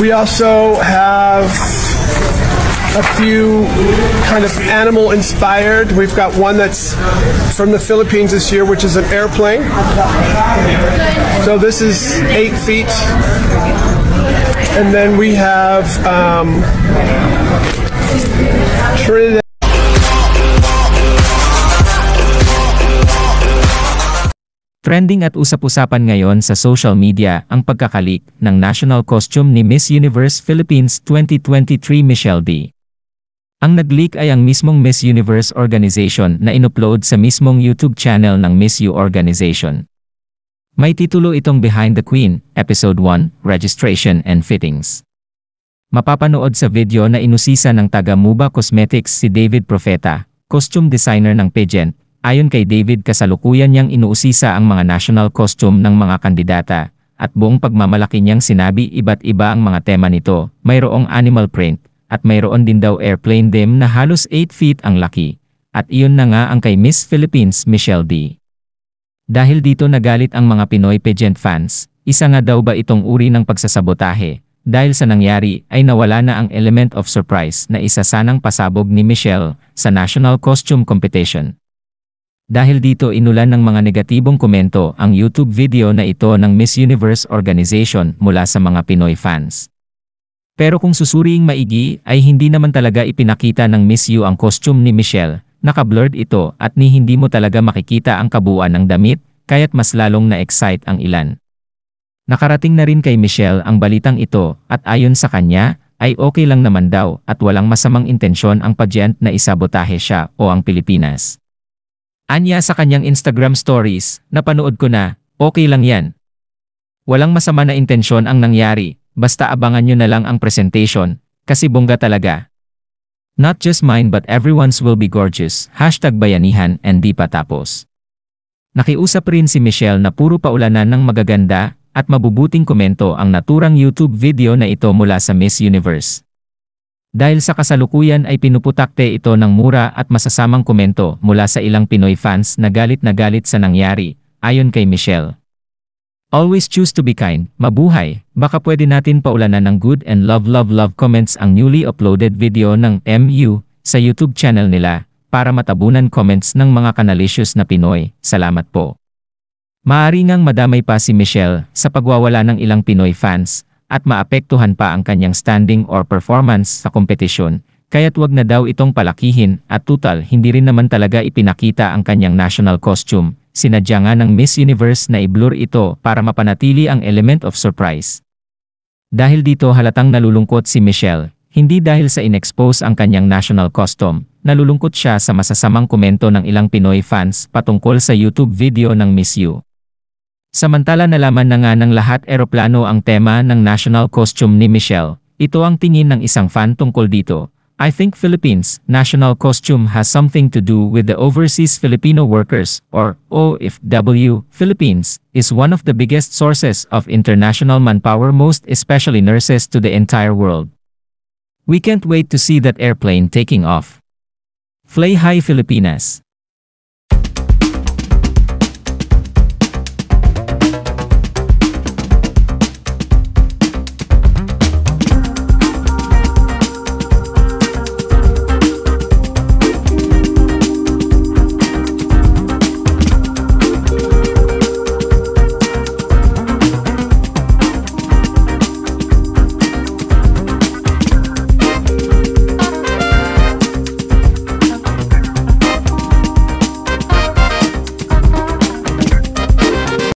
We also have a few kind of animal inspired. We've got one that's from the Philippines this year, which is an airplane. So this is eight feet. And then we have um, Trinidad. Trending at usap-usapan ngayon sa social media ang pagkakalik ng national costume ni Miss Universe Philippines 2023 Michelle D. Ang nag-leak ay ang mismong Miss Universe organization na inupload sa mismong YouTube channel ng Miss U organization. May titulo itong Behind the Queen, Episode 1, Registration and Fittings. Mapapanood sa video na inusisa ng taga Muba Cosmetics si David Profeta, costume designer ng pageant, Ayon kay David kasalukuyan niyang inuusisa ang mga national costume ng mga kandidata, at buong pagmamalaki niyang sinabi iba't iba ang mga tema nito, mayroong animal print, at mayroon din daw airplane dim na halos 8 feet ang laki. At iyon na nga ang kay Miss Philippines Michelle D. Dahil dito nagalit ang mga Pinoy pageant fans, isa nga daw ba itong uri ng pagsasabotahe? Dahil sa nangyari ay nawala na ang element of surprise na isa sanang pasabog ni Michelle sa national costume competition. Dahil dito inulan ng mga negatibong komento ang YouTube video na ito ng Miss Universe Organization mula sa mga Pinoy fans. Pero kung susuriing maigi ay hindi naman talaga ipinakita ng Miss U ang costume ni Michelle, nakablurred ito at ni hindi mo talaga makikita ang kabuuan ng damit, kaya't mas lalong na-excite ang ilan. Nakarating na rin kay Michelle ang balitang ito at ayon sa kanya, ay okay lang naman daw at walang masamang intensyon ang pageant na isabotahe siya o ang Pilipinas. Anya sa kanyang Instagram stories, napanood ko na, okay lang yan. Walang masama na intensyon ang nangyari, basta abangan nyo na lang ang presentation, kasi bongga talaga. Not just mine but everyone's will be gorgeous, hashtag bayanihan and di pa tapos. Nakiusap rin si Michelle na puro paulanan ng magaganda at mabubuting komento ang naturang YouTube video na ito mula sa Miss Universe. Dahil sa kasalukuyan ay pinuputakte ito ng mura at masasamang komento mula sa ilang Pinoy fans na galit na galit sa nangyari, ayon kay Michelle. Always choose to be kind, mabuhay, baka pwede natin paulanan ng good and love love love comments ang newly uploaded video ng MU sa YouTube channel nila, para matabunan comments ng mga kanalicious na Pinoy, salamat po. Maari ngang madamay pa si Michelle sa pagwawala ng ilang Pinoy fans at maapektuhan pa ang kanyang standing or performance sa kompetisyon, kaya't wag na daw itong palakihin at tutal hindi rin naman talaga ipinakita ang kanyang national costume, sinadya nga ng Miss Universe na i-blur ito para mapanatili ang element of surprise. Dahil dito halatang nalulungkot si Michelle, hindi dahil sa inexpose ang kanyang national costume, nalulungkot siya sa masasamang komento ng ilang Pinoy fans patungkol sa YouTube video ng Miss You. Samantala nalaman na nga ng lahat eroplano ang tema ng national costume ni Michelle. Ito ang tingin ng isang fan tungkol dito. I think Philippines national costume has something to do with the overseas Filipino workers or OFW. Philippines is one of the biggest sources of international manpower most especially nurses to the entire world. We can't wait to see that airplane taking off. Fly high Filipinas!